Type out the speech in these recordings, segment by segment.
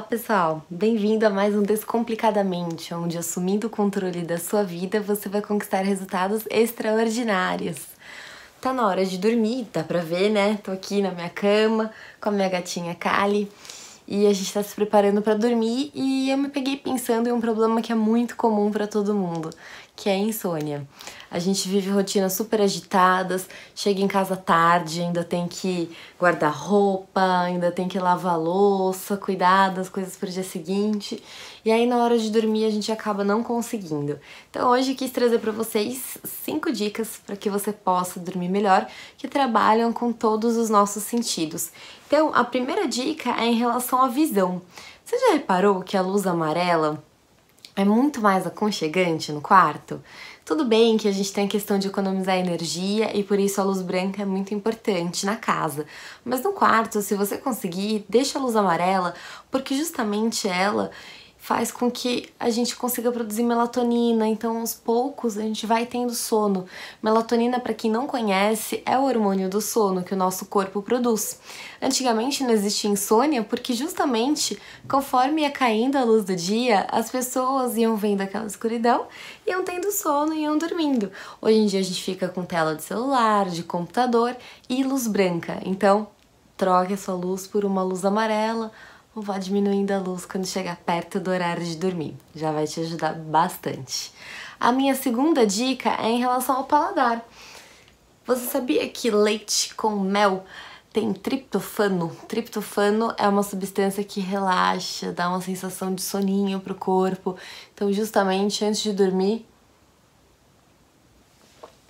Olá, pessoal! Bem-vindo a mais um Descomplicadamente, onde assumindo o controle da sua vida você vai conquistar resultados extraordinários. Tá na hora de dormir, dá pra ver, né? Tô aqui na minha cama com a minha gatinha Kali e a gente tá se preparando para dormir e eu me peguei pensando em um problema que é muito comum para todo mundo, que é insônia. A gente vive rotinas super agitadas, chega em casa tarde, ainda tem que guardar roupa, ainda tem que lavar louça, cuidar das coisas para o dia seguinte. E aí na hora de dormir a gente acaba não conseguindo. Então hoje quis trazer para vocês cinco dicas para que você possa dormir melhor, que trabalham com todos os nossos sentidos. Então a primeira dica é em relação à visão. Você já reparou que a luz amarela é muito mais aconchegante no quarto? Tudo bem que a gente tem a questão de economizar energia e por isso a luz branca é muito importante na casa, mas no quarto, se você conseguir, deixa a luz amarela, porque justamente ela faz com que a gente consiga produzir melatonina, então aos poucos a gente vai tendo sono. Melatonina, para quem não conhece, é o hormônio do sono que o nosso corpo produz. Antigamente não existia insônia porque justamente conforme ia caindo a luz do dia, as pessoas iam vendo aquela escuridão, iam tendo sono e iam dormindo. Hoje em dia a gente fica com tela de celular, de computador e luz branca. Então, troque a sua luz por uma luz amarela ou vá diminuindo a luz quando chegar perto do horário de dormir. Já vai te ajudar bastante. A minha segunda dica é em relação ao paladar. Você sabia que leite com mel tem triptofano? Triptofano é uma substância que relaxa, dá uma sensação de soninho para o corpo. Então, justamente antes de dormir,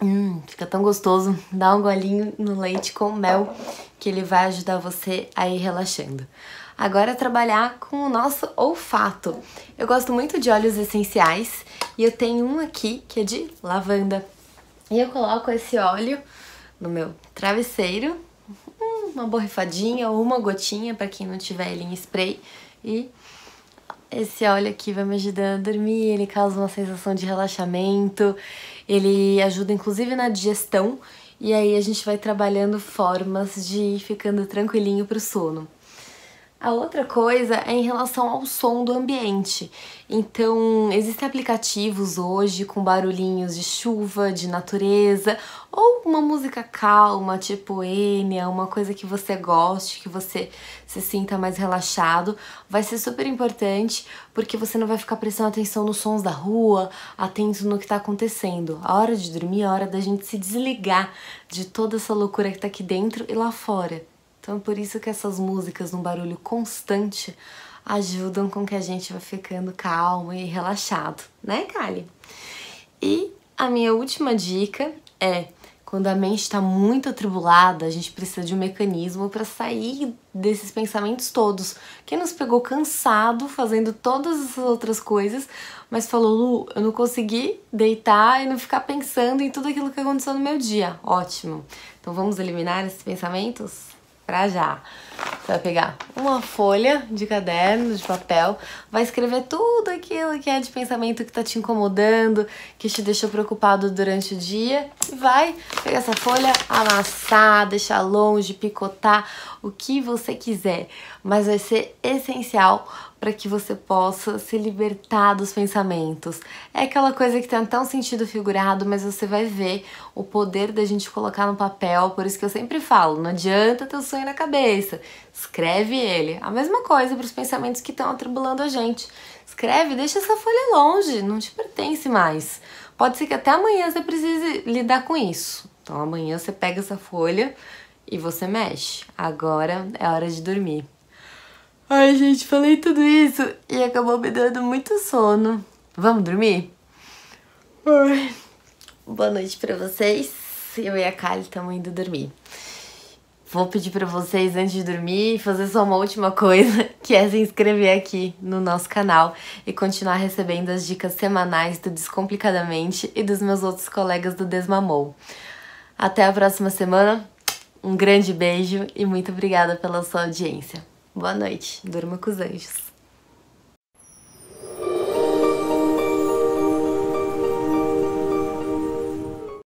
Hum, fica tão gostoso. Dá um golinho no leite com mel que ele vai ajudar você a ir relaxando agora trabalhar com o nosso olfato. Eu gosto muito de óleos essenciais e eu tenho um aqui que é de lavanda. E eu coloco esse óleo no meu travesseiro, uma borrifadinha ou uma gotinha para quem não tiver ele em spray e esse óleo aqui vai me ajudando a dormir, ele causa uma sensação de relaxamento, ele ajuda inclusive na digestão, e aí a gente vai trabalhando formas de ir ficando tranquilinho pro sono. A outra coisa é em relação ao som do ambiente. Então, existem aplicativos hoje com barulhinhos de chuva, de natureza, ou uma música calma, tipo Enya, uma coisa que você goste, que você se sinta mais relaxado. Vai ser super importante porque você não vai ficar prestando atenção nos sons da rua, atento no que está acontecendo. A hora de dormir é a hora da gente se desligar de toda essa loucura que está aqui dentro e lá fora. Então é por isso que essas músicas num barulho constante ajudam com que a gente vá ficando calmo e relaxado, né, Kali? E a minha última dica é quando a mente está muito atribulada, a gente precisa de um mecanismo para sair desses pensamentos todos. Quem nos pegou cansado fazendo todas essas outras coisas, mas falou, Lu, eu não consegui deitar e não ficar pensando em tudo aquilo que aconteceu no meu dia. Ótimo. Então vamos eliminar esses pensamentos? pra já. Você vai pegar uma folha de caderno, de papel, vai escrever tudo aquilo que é de pensamento que tá te incomodando, que te deixou preocupado durante o dia, e vai pegar essa folha, amassar, deixar longe, picotar, o que você quiser, mas vai ser essencial para que você possa se libertar dos pensamentos. É aquela coisa que tem tão sentido figurado, mas você vai ver o poder da gente colocar no papel, por isso que eu sempre falo, não adianta ter o um sonho na cabeça, escreve ele. A mesma coisa para os pensamentos que estão atribulando a gente. Escreve, deixa essa folha longe, não te pertence mais. Pode ser que até amanhã você precise lidar com isso. Então amanhã você pega essa folha e você mexe. Agora é hora de dormir. Ai, gente, falei tudo isso e acabou me dando muito sono. Vamos dormir? Ai. Boa noite para vocês. Eu e a Kali estamos indo dormir. Vou pedir para vocês antes de dormir fazer só uma última coisa, que é se inscrever aqui no nosso canal e continuar recebendo as dicas semanais do Descomplicadamente e dos meus outros colegas do Desmamou. Até a próxima semana. Um grande beijo e muito obrigada pela sua audiência. Boa noite. Durma com os anjos.